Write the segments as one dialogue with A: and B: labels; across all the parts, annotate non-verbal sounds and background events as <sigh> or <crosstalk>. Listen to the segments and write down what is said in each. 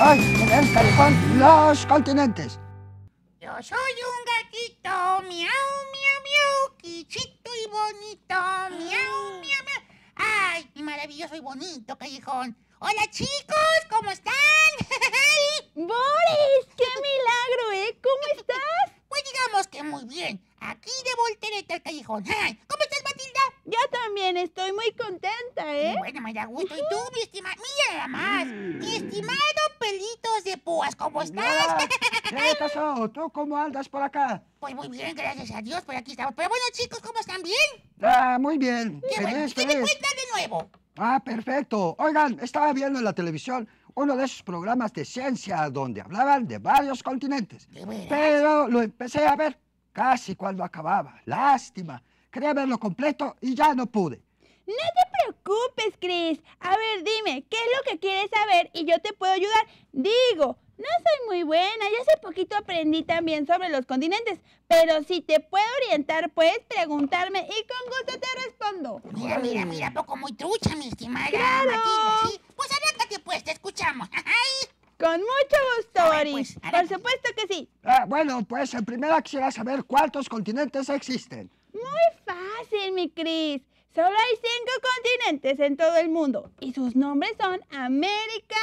A: ¡Ay! ¡En el calefán! ¡Los continentes!
B: Soy un gatito, miau, miau, miau, quichito y bonito, miau, miau, miau. ¡Ay, qué maravilloso y bonito callejón! ¡Hola chicos! ¿Cómo están? <laughs> ¡Boris! ¡Qué milagro, eh! ¿Cómo estás? <laughs> Pues digamos que muy bien. Aquí de voltereta callejón. ¿Cómo estás, Matilda? Yo también estoy muy contenta, ¿eh? Bueno, me da gusto. ¿Y tú, mi estimado? Mira más. Mm. Mi estimado de Púas, ¿cómo pues estás? <laughs> ¿Qué pasó?
A: ¿Tú cómo andas por acá?
B: Pues muy bien, gracias a Dios, por aquí estamos. Pero bueno, chicos, ¿cómo están? ¿Bien?
A: Ah, muy bien. ¿Qué, bueno! Este ¿Qué me cuentan de nuevo? Ah, perfecto. Oigan, estaba viendo en la televisión uno de esos programas de ciencia donde hablaban de varios continentes. Pero lo empecé a ver casi cuando acababa. Lástima. Quería verlo completo y ya no pude.
C: No te preocupes, Chris. A ver, dime, ¿qué es lo que quieres saber y yo te puedo ayudar? Digo, no soy muy buena Ya hace poquito aprendí también sobre los continentes, pero si te puedo orientar, puedes preguntarme y con gusto te respondo. Mira, mira, mira, poco muy trucha, mi estimada. ¡Claro! ¿sí? Pues
B: arráncate, pues, te escuchamos. <laughs>
C: Con mucho gusto, Boris. Pues, Por supuesto que sí. Ah,
A: bueno, pues en primera quisiera saber cuántos continentes existen.
C: Muy fácil, mi Cris. Solo hay cinco continentes en todo el mundo y sus nombres son América,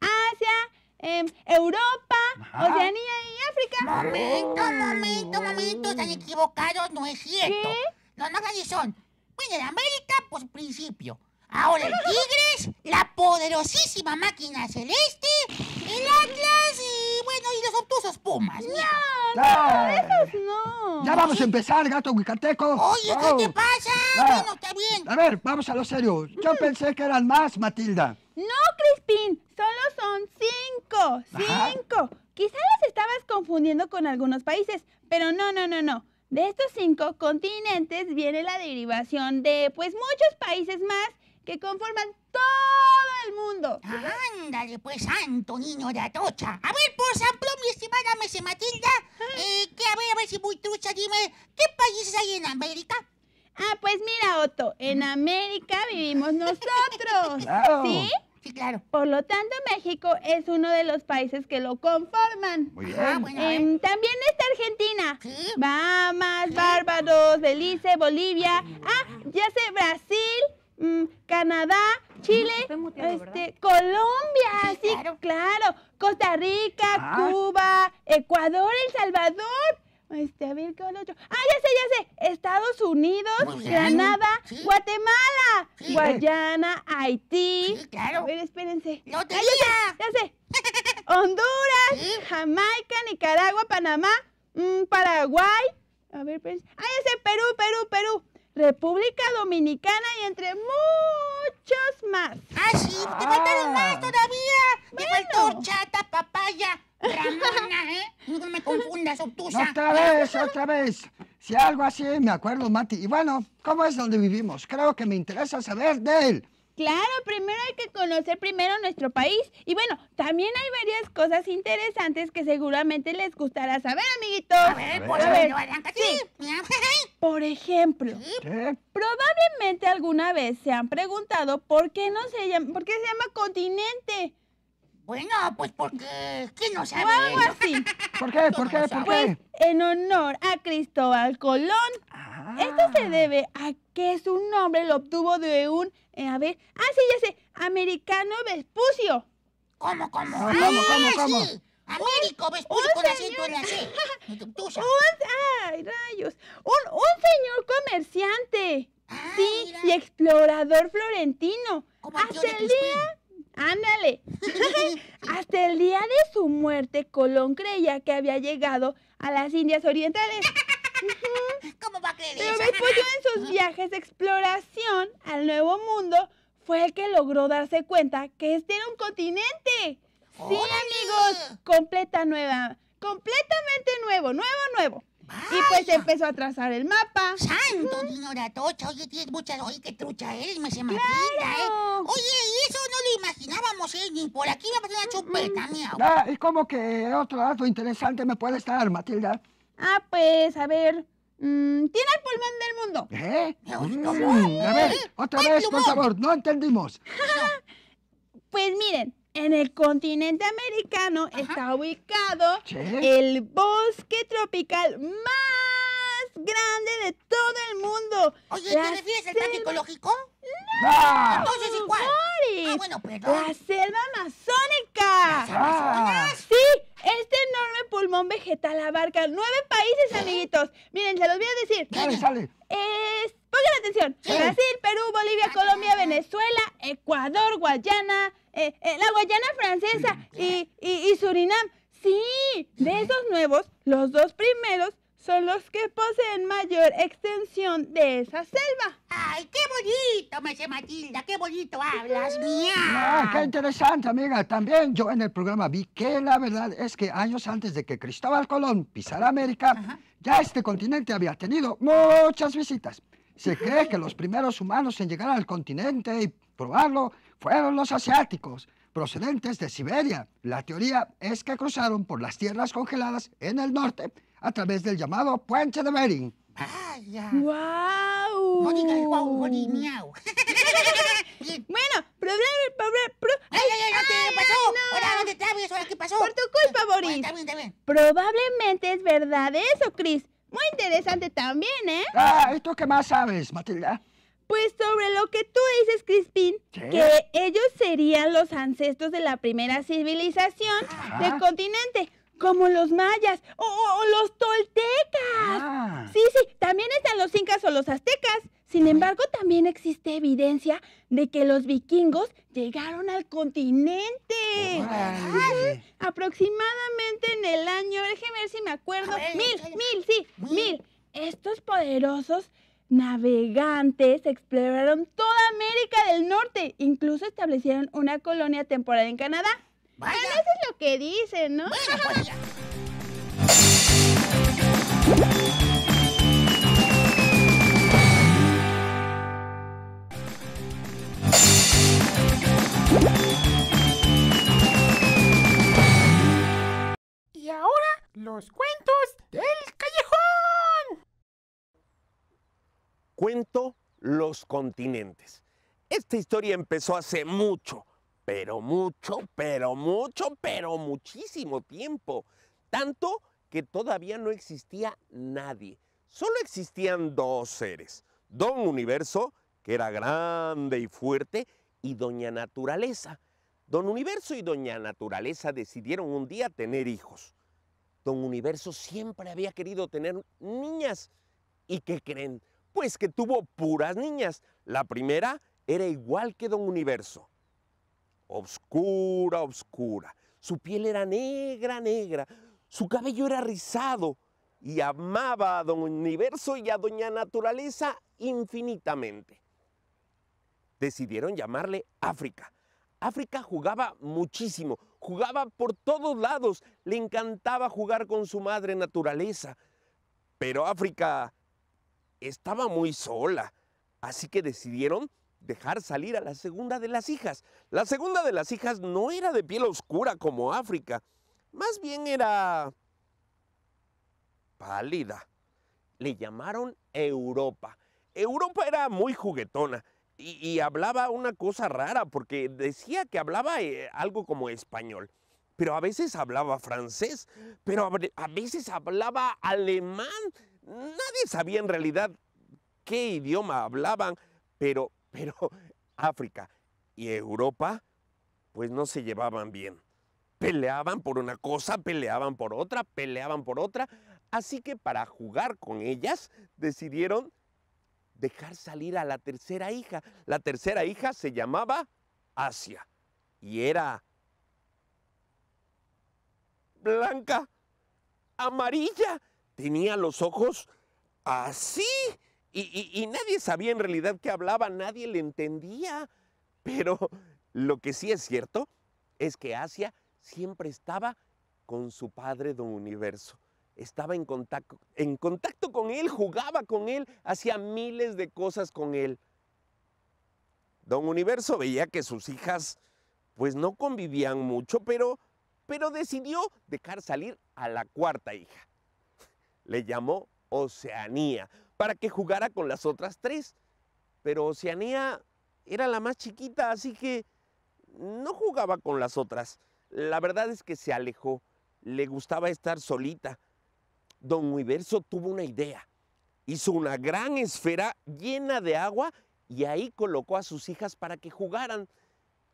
C: Asia, em, Europa, Oceanía y África.
B: Momento, oh. momento, momento, están equivocados, no es cierto. ¿Qué? Los nombres son, bueno, pues, América, pues principio. Ahora el Tigres, la poderosísima máquina celeste, y Atlas y bueno, y las obtusas pumas. No, no, ah. esos no. Ya vamos a empezar,
A: gato huicateco. Oye, ¿qué te pasa?
C: Bueno, está bien. A ver,
A: vamos a lo serio. Yo mm. pensé que eran más, Matilda.
C: No, Crispín, solo son cinco. Cinco. Quizá las estabas confundiendo con algunos países, pero no, no, no, no. De estos cinco continentes viene la derivación de, pues, muchos países más que conforman todo el mundo. Ándale, pues, santo niño de Atocha. A ver, por ejemplo, mi estimada Mese Matilda,
B: eh, que a ver, si muy trucha, dime, ¿qué países hay en América? Ah,
C: pues mira, Otto, en América vivimos nosotros. <laughs> Claro. ¿Sí? Sí, claro. Por lo tanto, México es uno de los países que lo conforman. Muy bien. Ah, em, también está Argentina, Bahamas, Bárbados, Barbados, Belice, Bolivia. Ah, ya sé, Brasil, mm, Canadá, Chile, este, Colombia, sí, claro. Costa Rica, ah. Cuba, Ecuador, El Salvador. Este, a ver, ¿qué otro? Ah, ya sé, ya sé. Estados Unidos, Granada, Guatemala, Guayana, Haití. claro. A ver, espérense. Ah, ya, sé, <laughs> Honduras, Jamaica, Nicaragua, Panamá, mm, Paraguay. A ver, espérense. Ah, ya sé, Perú, Perú, Perú. República Dominicana y entre muchos más. ¡Ah, sí! ¡Te faltaron ah.
B: más todavía! Me ¡Te faltó chata, papaya! Ramona, ¿eh? No me
C: confundas, obtusa. Otra vez, otra
A: vez. Si algo así, me acuerdo, Mati. Y bueno, ¿cómo
C: es donde vivimos? Creo que me interesa saber de él. Claro, primero hay que conocer primero nuestro país. Y bueno, también hay varias cosas interesantes que seguramente les gustará saber, amiguitos. por Por ejemplo, probablemente alguna vez se han preguntado por qué no se llama, por qué se llama continente. Bueno, pues porque ¿quién no sabe? O algo así. <laughs> ¿Por qué? ¿Por qué? ¿Por qué? Pues en honor a Cristóbal Colón. Ah. Esto se debe a que su nombre lo obtuvo de un eh, a ver. Ah, sí, ya sé. Americano Vespucio. ¿Cómo, cómo? ¿Cómo, ah, cómo, cómo? cómo? Sí. Américo Vespucio con en la C. <laughs> Un, ay, rayos. Un, un señor comerciante. Ah, sí, y explorador florentino. Hasta el día... Ándale. <laughs> Hasta el día de su muerte, Colón creía que había llegado a las Indias Orientales. ¿Cómo va a creer Pero eso? en sus <laughs> viajes de exploración al Nuevo Mundo fue el que logró darse cuenta que este era un continente. Sí, amigos, completa nueva, completamente nuevo, nuevo, nuevo. Y pues empezó a trazar el mapa. ¡Santo, señora tocha.
B: Oye, tienes muchas... Oye, qué trucha eres, me se claro. ¿eh? Oye, y eso no lo imaginábamos, ¿eh? Ni por aquí vamos a la chupeta, mi mía. Ah, es
A: como que otro dato interesante me puede estar,
C: Matilda. Ah, pues, a ver. Mm, tiene el pulmón del mundo. ¿Eh? Mm, a ver, otra vez, por favor, no entendimos. <laughs> pues miren, en el continente americano está ubicado el bosque tropical más grande de todo el mundo. Oye, ¿te refieres al parque ecológico? ¡No! Ah. No. Entonces, ¿y cuál? Ah, bueno, perdón. La selva amazónica. ¿Las ah. Sí, este enorme pulmón vegetal abarca nueve países, amiguitos. Miren, se los voy a decir. Dale, sale. Pongan atención. Brasil, Perú, Bolivia, Colombia, Venezuela, Ecuador, Guayana, eh, eh, la Guayana francesa y Surinam. Sí, de esos nuevos, los dos primeros son los que poseen mayor extensión de esa selva. ¡Ay, qué bonito, Mese Matilda! ¡Qué bonito hablas, mía! ¡Qué
A: interesante, amiga! También yo en el programa vi que la verdad es que años antes de que Cristóbal Colón pisara América, ya este continente había tenido muchas visitas. Se cree que los primeros humanos en llegar al continente y probarlo fueron los asiáticos, procedentes de Siberia. La teoría es que cruzaron por las tierras congeladas en el norte a través del llamado Puente de Bering.
B: ¡Vaya!
A: ¡Wow! ¡No digas guau, miau.
B: <laughs>
A: bueno, problema, problema, pro... ¡Ay,
B: ay, ay! ay qué pasó?
C: No. dónde está qué pasó? Por tu culpa, Boris. Probablemente es verdad eso, Chris. Muy interesante también, ¿eh? Ah, ¿y tú qué más sabes, Matilda? Pues sobre lo que tú dices, Crispín, que ellos serían los ancestros de la primera civilización del continente. Como los mayas o, los toltecas. Ah. Sí, sí, también están los incas o los aztecas. Sin embargo, también existe evidencia de que los vikingos llegaron al continente. Aproximadamente en el año, déjeme ver si me acuerdo, mil, mil, sí, mil. Estos poderosos navegantes exploraron toda América del Norte, incluso establecieron una colonia temporal en Canadá eso es lo que dicen, ¿no? Pues
D: y ahora los cuentos del callejón. Cuento Los continentes. Esta historia empezó hace mucho, pero mucho, pero mucho, pero muchísimo tiempo. Tanto que todavía no existía nadie. Solo existían dos seres. Don Universo, que era grande y fuerte, y Doña Naturaleza. Don Universo y Doña Naturaleza decidieron un día tener hijos. Don Universo siempre había querido tener niñas. ¿Y qué creen? Pues que tuvo puras niñas. La primera era igual que Don Universo obscura, obscura. Su piel era negra, negra, su cabello era rizado y amaba a don Universo y a doña Naturaleza infinitamente. Decidieron llamarle África. África jugaba muchísimo, jugaba por todos lados, le encantaba jugar con su madre naturaleza. Pero África estaba muy sola, así que decidieron dejar salir a la segunda de las hijas. La segunda de las hijas no era de piel oscura como África, más bien era pálida. Le llamaron Europa. Europa era muy juguetona y, hablaba una cosa rara porque decía que hablaba eh, algo como español, pero a veces hablaba francés, pero a veces hablaba alemán. Nadie sabía en realidad qué idioma hablaban, pero pero <laughs> África y Europa pues no se llevaban bien. Peleaban por una cosa, peleaban por otra, peleaban por otra. Así que para jugar con ellas decidieron dejar salir a la tercera hija. La tercera hija se llamaba Asia y era blanca, amarilla. Tenía los ojos así y, nadie sabía en realidad qué hablaba, nadie le entendía. <laughs> Pero lo que sí es cierto es que Asia siempre estaba con su padre don universo. Estaba en contacto, en contacto con él, jugaba con él, hacía miles de cosas con él. Don Universo veía que sus hijas pues no convivían mucho, pero, pero decidió dejar salir a la cuarta hija. <laughs> Le llamó Oceanía para que jugara con las otras tres. Pero Oceanía era la más chiquita, así que no jugaba con las otras. La verdad es que se alejó, le gustaba estar solita. Don Universo tuvo una idea. Hizo una gran esfera llena de agua y ahí colocó a sus hijas para que jugaran.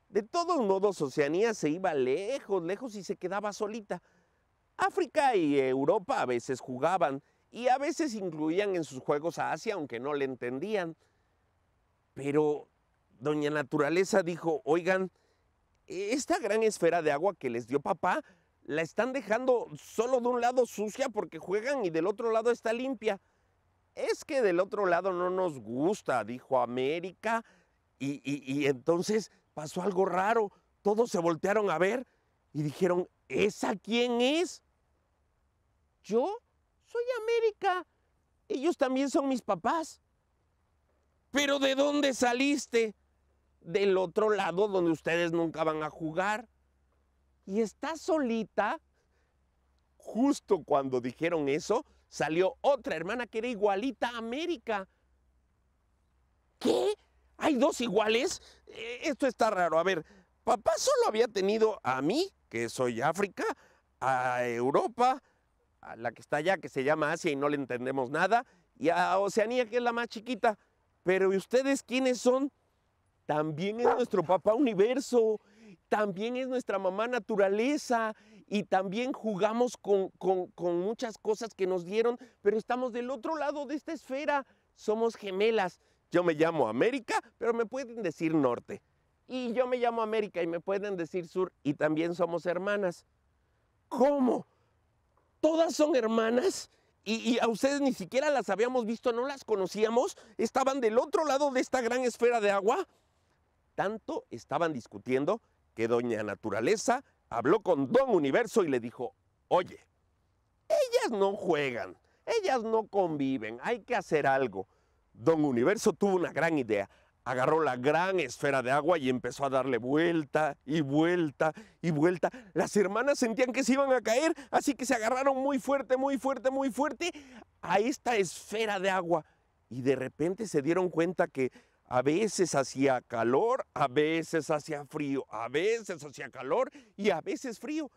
D: De todos modos, Oceanía se iba lejos, lejos y se quedaba solita. África y Europa a veces jugaban, y a veces incluían en sus juegos a Asia, aunque no le entendían. Pero Doña Naturaleza dijo, oigan, esta gran esfera de agua que les dio papá, la están dejando solo de un lado sucia porque juegan y del otro lado está limpia. Es que del otro lado no nos gusta, dijo América. Y, entonces pasó algo raro. Todos se voltearon a ver y dijeron, ¿esa quién es? Yo soy América. Ellos también son mis papás. Pero ¿de dónde saliste? Del otro lado donde ustedes nunca van a jugar. Y está solita. Justo cuando dijeron eso, salió otra hermana que era igualita a América. ¿Qué? ¿Hay dos iguales? Eh, esto está raro. A ver, papá solo había tenido a mí, que soy África, a Europa, la que está allá, que se llama Asia y no le entendemos nada, y a Oceanía, que es la más chiquita. Pero ustedes quiénes son? También es nuestro papá universo, también es nuestra mamá naturaleza, y también jugamos con, con muchas cosas que nos dieron, pero estamos del otro lado de esta esfera, somos gemelas. Yo me llamo América, pero me pueden decir norte. Y yo me llamo América y me pueden decir sur y también somos hermanas. ¿Cómo? todas son hermanas. Y, a ustedes ni siquiera las habíamos visto, no las conocíamos, estaban del otro lado de esta gran esfera de agua. Tanto estaban discutiendo que Doña Naturaleza habló con Don Universo y le dijo, oye, ellas no juegan, ellas no conviven, hay que hacer algo. Don Universo tuvo una gran idea agarró la gran esfera de agua y empezó a darle vuelta y vuelta y vuelta. Las hermanas sentían que se iban a caer, así que se agarraron muy fuerte, muy fuerte, muy fuerte a esta esfera de agua. Y de repente se dieron cuenta que a veces hacía calor, a veces hacía frío, a veces hacía calor y a veces frío.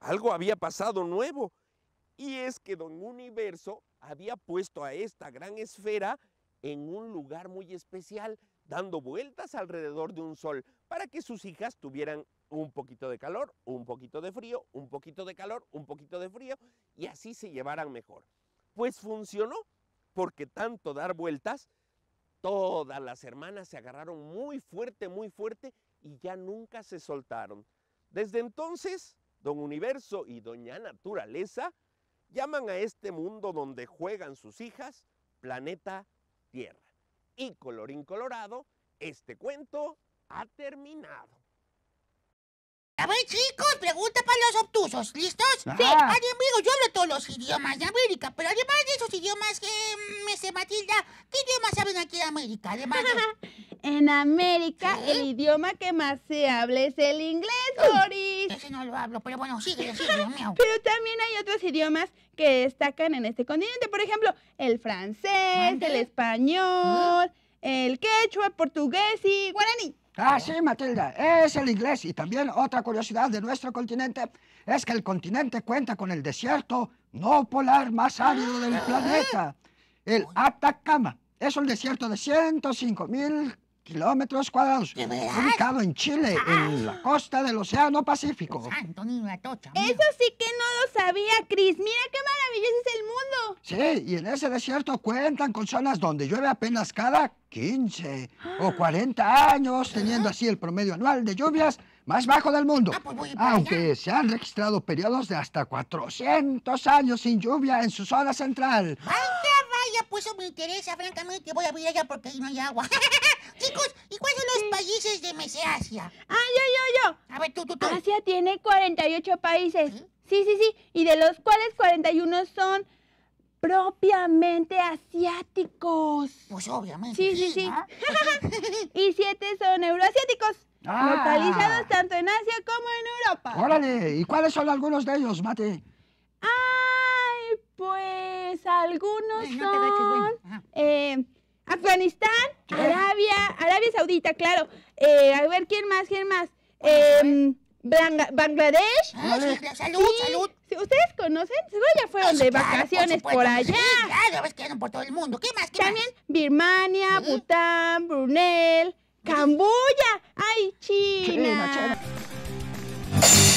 D: Algo había pasado nuevo. Y es que Don Universo había puesto a esta gran esfera en un lugar muy especial dando vueltas alrededor de un sol para que sus hijas tuvieran un poquito de calor, un poquito de frío, un poquito de calor, un poquito de frío y así se llevaran mejor. Pues funcionó, porque tanto dar vueltas, todas las hermanas se agarraron muy fuerte, muy fuerte y ya nunca se soltaron. Desde entonces, don Universo y doña Naturaleza llaman a este mundo donde juegan sus hijas planeta Tierra. Y colorín colorado, este cuento ha terminado. A ver, chicos, pregunta para los obtusos, ¿listos? Sí. amigo, yo hablo todos los idiomas
B: de América, pero además de esos idiomas que me mm, este, se Matilda, ¿qué idiomas saben aquí de América? Además. <laughs>
C: En América, ¿Eh? el idioma que más se habla es el inglés, Boris. Ese no lo hablo, pero bueno, sí, dios mío. Pero también hay otros idiomas que destacan en este continente. Por ejemplo, el francés, el español, el quechua, portugués y guaraní. Ah, sí, Matilda, es el inglés. Y también
A: otra curiosidad de nuestro continente es que el continente cuenta con el desierto no polar más árido del <gasps> planeta, el Atacama. Es un desierto de 105.000 mil kilómetros cuadrados, ubicado en Chile, en ah. la costa del Océano Pacífico.
C: la tocha. Eso sí que no lo sabía, Chris. Mira qué maravilloso es el mundo.
A: Sí, y en ese desierto cuentan con zonas donde llueve apenas cada 15 o 40 años, teniendo así el promedio anual de lluvias más bajo del mundo. Ah, pues aunque se han registrado periodos de hasta 400 años sin lluvia en su zona central
B: ya eso me interesa, francamente voy a vivir allá porque ahí no hay
C: agua. <laughs> Chicos, ¿y cuáles son los países de Meseasia? Ah, yo, yo, yo. A Asia tiene 48 países. ¿Sí? sí, sí, Y de los cuales 41 son propiamente asiáticos. Pues obviamente. Sí, sí, sí. <laughs> y siete son euroasiáticos. Ah. Localizados tanto en Asia como en Europa. Órale, ¿y cuáles
A: son algunos de ellos, Mate?
C: Ay, pues... Pues, algunos son eh, Afganistán, Arabia, Arabia Saudita, claro. Eh, a ver, ¿quién más? ¿Quién más? Em, Bangladesh. Ah, salud, salud. ¿Ustedes conocen? Seguro ya fueron de vacaciones por, allá. Sí, claro, por todo el mundo. ¿Qué más? Birmania, Bután, Brunel, Camboya. ¡Ay, China. China.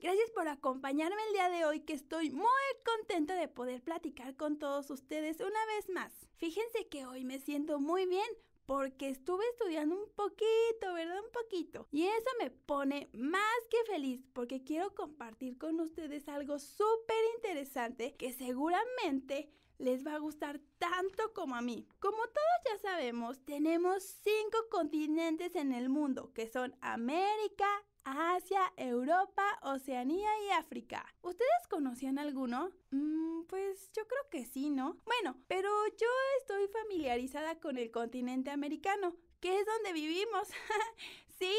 C: Gracias por acompañarme el día de hoy que estoy muy contenta de poder platicar con todos ustedes una vez más. Fíjense que hoy me siento muy bien porque estuve estudiando un poquito, ¿verdad? Un poquito. Y eso me pone más que feliz porque quiero compartir con ustedes algo súper interesante que seguramente les va a gustar tanto como a mí. Como todos ya sabemos, tenemos cinco continentes en el mundo, que son América, Asia, Europa, Oceanía y África. ¿Ustedes conocían alguno? Mm, pues yo creo que sí, ¿no? Bueno, pero yo estoy familiarizada con el continente americano, que es donde vivimos. <laughs> sí,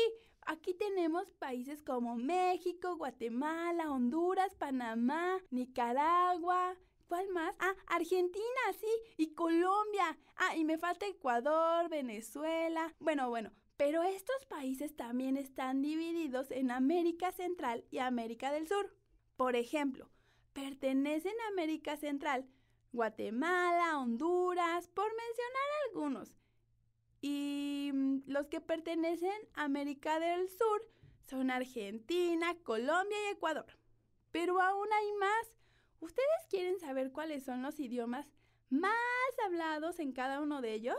C: Aquí tenemos países como México, Guatemala, Honduras, Panamá, Nicaragua. ¿Cuál más? Ah, Argentina, sí. Y Colombia. Ah, y me falta Ecuador, Venezuela. Bueno, bueno, pero estos países también están divididos en América Central y América del Sur. Por ejemplo, pertenecen a América Central Guatemala, Honduras, por mencionar algunos. Y mm, los que pertenecen a América del Sur son Argentina, Colombia y Ecuador. Pero aún hay más. ¿Ustedes quieren saber cuáles son los idiomas más hablados en cada uno de ellos?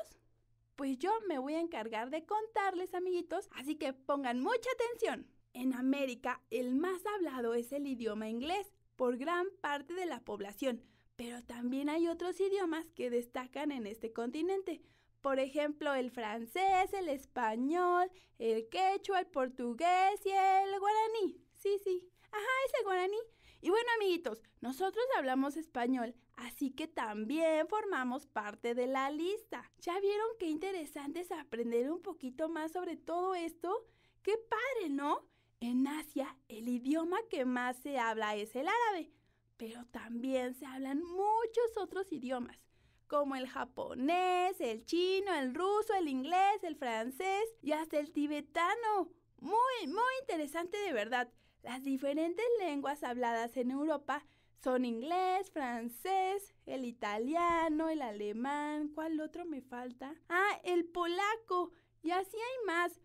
C: Pues yo me voy a encargar de contarles, amiguitos, así que pongan mucha atención. En América, el más hablado es el idioma inglés por gran parte de la población, pero también hay otros idiomas que destacan en este continente. Por ejemplo, el francés, el español, el quechua, el portugués y el guaraní. Sí, sí. Ajá, ese guaraní. Y bueno, amiguitos, nosotros hablamos español, Así que también formamos parte de la lista. ¿Ya vieron qué interesante es aprender un poquito más sobre todo esto? ¡Qué padre, ¿no? En Asia, el idioma que más se habla es el árabe, pero también se hablan muchos otros idiomas, como el japonés, el chino, el ruso, el inglés, el francés y hasta el tibetano. Muy, muy interesante de verdad. Las diferentes lenguas habladas en Europa son inglés, francés, el italiano, el alemán, ¿cuál otro me falta? Ah, el polaco, y así hay más,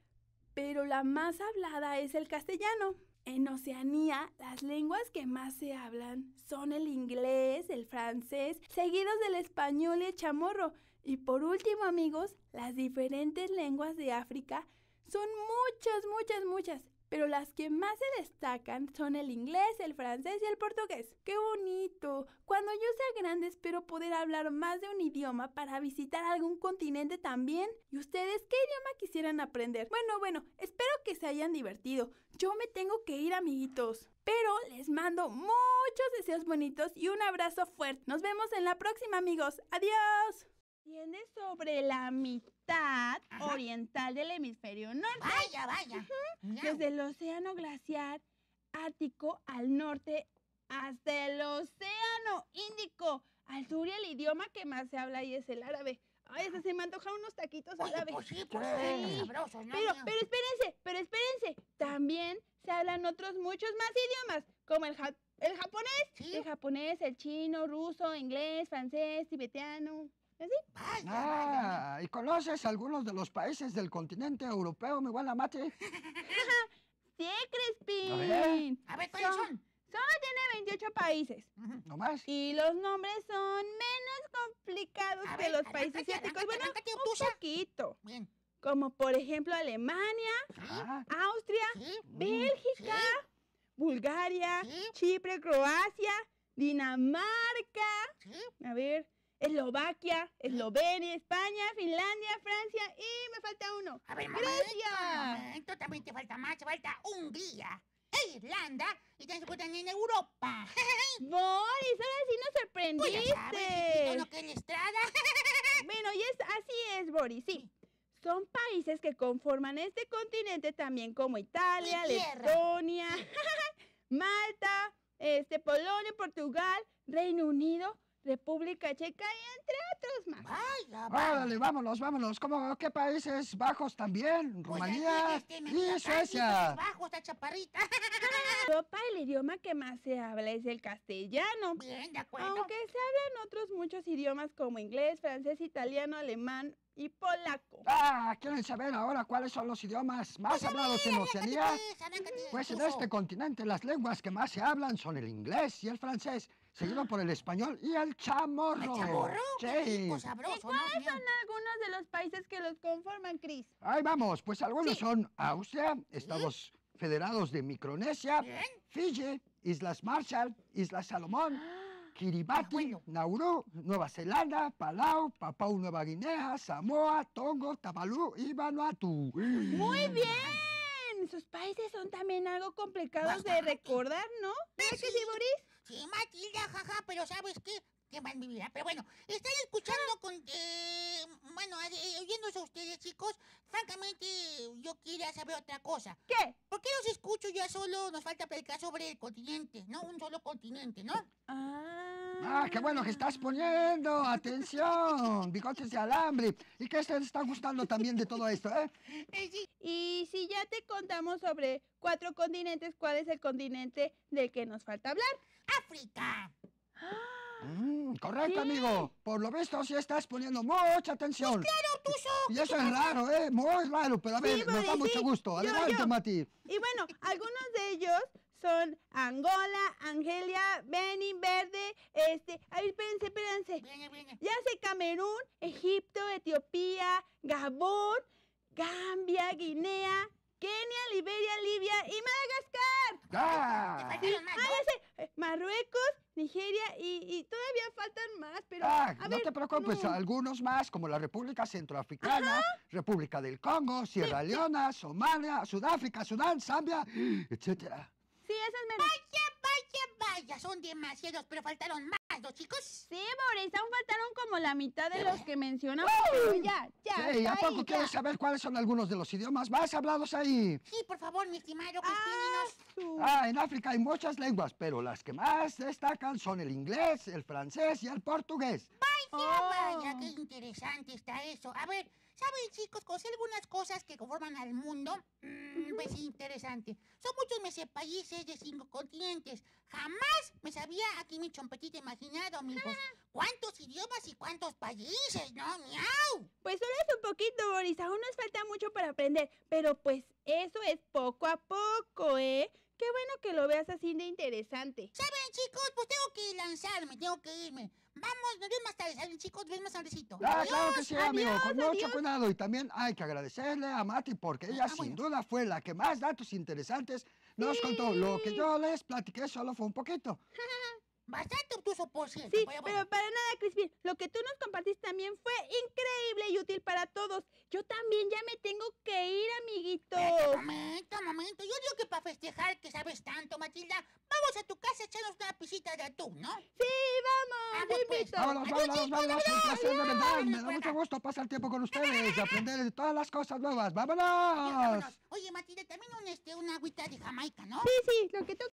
C: pero la más hablada es el castellano. En Oceanía, las lenguas que más se hablan son el inglés, el francés, seguidos del español y el chamorro. Y por último, amigos, las diferentes lenguas de África son muchas, muchas, muchas pero las que más se destacan son el inglés, el francés y el portugués. ¡Qué bonito! Cuando yo sea grande espero poder hablar más de un idioma para visitar algún continente también. ¿Y ustedes qué idioma quisieran aprender? Bueno, bueno, espero que se hayan divertido. Yo me tengo que ir, amiguitos. Pero les mando muchos deseos bonitos y un abrazo fuerte. Nos vemos en la próxima, amigos. ¡Adiós! tiene sobre la mitad oriental del hemisferio norte. Vaya, vaya. Desde el océano glaciar Ártico al norte hasta el océano Índico. Al sur y el idioma que más se habla ahí es el árabe. Ay, se me antoja unos taquitos árabes. Pues sí, pues, pero, pero espérense, pero espérense. También se hablan otros muchos más idiomas, como el, japonés. El japonés, el chino, ruso, inglés, francés, tibetano ah,
A: ¿y conoces algunos de los países del continente europeo, mi la mate? <laughs>
C: sí, Crispin. A ver, son? Solo tiene 28 países. ¿No más? Y los nombres son menos complicados que los países asiáticos. Bueno, un poquito. Bien. Como por ejemplo Alemania, Austria, mm, Bélgica, Bulgaria, Chipre, Croacia, Dinamarca. A ver, Eslovaquia, Eslovenia, España, Finlandia, Francia y me falta uno. A ver, te falta más, falta Hungría.
B: E Irlanda y te encuentran en Europa. Boris, <laughs> ahora sí nos pues sorprendiste.
C: Pues Estrada. <laughs> bueno, y es, así es, Boris, sí. Son países que conforman este continente también como Italia, Letonia, <laughs> Malta, este, Polonia, Portugal, Reino Unido, República Checa y entre otros más. Vaya, vámonos, vámonos. ¿Cómo qué
A: países bajos también? Pues Rumanía este, y Suecia.
C: bajos chaparrita. En <laughs> Europa el idioma que más se habla es el castellano. Bien, de acuerdo. Aunque se hablan otros muchos idiomas como inglés, francés, italiano, alemán, y polaco. Ah, ¿quieren saber ahora cuáles son los idiomas más pues hablados en Oceanía? Pues en este
A: continente las lenguas que más se hablan son el inglés y el francés. Seguido por el español y el chamorro. ¿El chamorro? Sí. ¿Cuáles
C: son algunos de los países que los conforman, Cris?
A: Ahí vamos, pues algunos son Austria, Estados ¿Eh? Federados de Micronesia, Fiji, Islas Marshall, Islas Salomón. Ah, Kiribati, Nauru, Nueva Zelanda, Palau, Papau Nueva Guinea, Samoa, Tongo, Tabalú y Vanuatu. ¡Muy
C: bien! Sus países son también algo complicados de recordar, ¿no? es que sí, Sí, Matilda, jaja, pero ¿sabes qué?
B: Qué mal mi vida. Pero bueno, estar escuchando con. Eh, bueno, eh, oyéndose a ustedes, chicos, francamente yo quería saber otra cosa. ¿Qué? ¿Por qué los escucho ya solo? Nos falta platicar sobre el continente, ¿no? Un solo continente, ¿no? Ah. ah qué bueno que
A: estás poniendo atención, bigotes de alambre. ¿Y qué se está gustando también de todo esto, eh? eh
C: y si ya te contamos sobre cuatro continentes, ¿cuál es el continente del que nos falta hablar? ¡África! ¡Ah! Mm,
A: correcto, amigo. Por lo visto, sí estás poniendo mucha atención. Pues claro, tú Y eso es raro, ¿eh? Muy raro, pero a ver, nos da mucho gusto. Adelante, Mati.
C: Y bueno, algunos de ellos son Angola, Angelia, Benin, Verde, este... Ay, espérense, espérense. Ya sé Camerún, Egipto, Etiopía, Gabón, Gambia, Guinea, Kenia, Liberia, Libia y Madagascar. ¡Ah! ah y, sé, eh, Marruecos, Nigeria y, y, todavía faltan más, pero... Ah, no te preocupes,
A: algunos más como la República Centroafricana, República del Congo, Sierra Leona, Somalia, Sudáfrica, Sudán, Zambia, etcétera.
C: Sí, esas menos ya son demasiados, pero faltaron más, ¿no, chicos? Sí, Boris, aún faltaron como la mitad de los que mencionamos, ya, ya. Sí, ¿a poco quieres
A: saber cuáles son algunos de los idiomas más hablados ahí?
C: Sí, por favor, mi estimado ah,
A: ah, en África hay muchas lenguas, pero las que más destacan son el inglés, el francés y el portugués.
B: ¡Vaya, oh. vaya! ¡Qué interesante está eso! A ver... ¿Saben, chicos? Conocí algunas cosas que conforman al mundo. Pues pues interesante. Son muchos meses países de cinco continentes. Jamás me sabía aquí mi chompetita imaginado, amigos. Ah.
C: ¿Cuántos idiomas y cuántos países, no? ¡Miau! Pues solo es un poquito, Boris. Aún nos falta mucho para aprender. Pero pues eso es poco a poco, ¿eh? Qué bueno que lo veas así de interesante. ¿Saben, chicos? Pues tengo que lanzarme, tengo que irme.
B: Vamos, nos vemos más tarde, ¿saben, chicos? Nos vemos más tardecito. Ah, claro que sí, amigo, con mucho
A: cuidado. Y también hay que agradecerle a Mati porque ella ah, sin duda fue la que más datos interesantes nos contó. Lo que yo
C: les platiqué
A: solo fue un poquito. <laughs>
C: Bastante obtuso, por cierto. Sí, pero, para nada, Crispin. Lo que tú nos compartiste también fue increíble y útil para todos. Yo también ya me tengo que ir, amiguito. momento, momento. Yo digo que para festejar que
B: sabes tanto, Matilda, vamos a tu casa a echarnos una pisita de atún, ¿no? Sí, vamos. Vamos, pues. invito. Vámonos, vámonos, vámonos. Un placer, de verdad. Me da
A: mucho gusto pasar tiempo con ustedes y aprender todas las cosas nuevas. ¡Vámonos!
B: Oye, Matilda, también este, un, agüita de Jamaica, ¿no? Sí, sí, lo que tú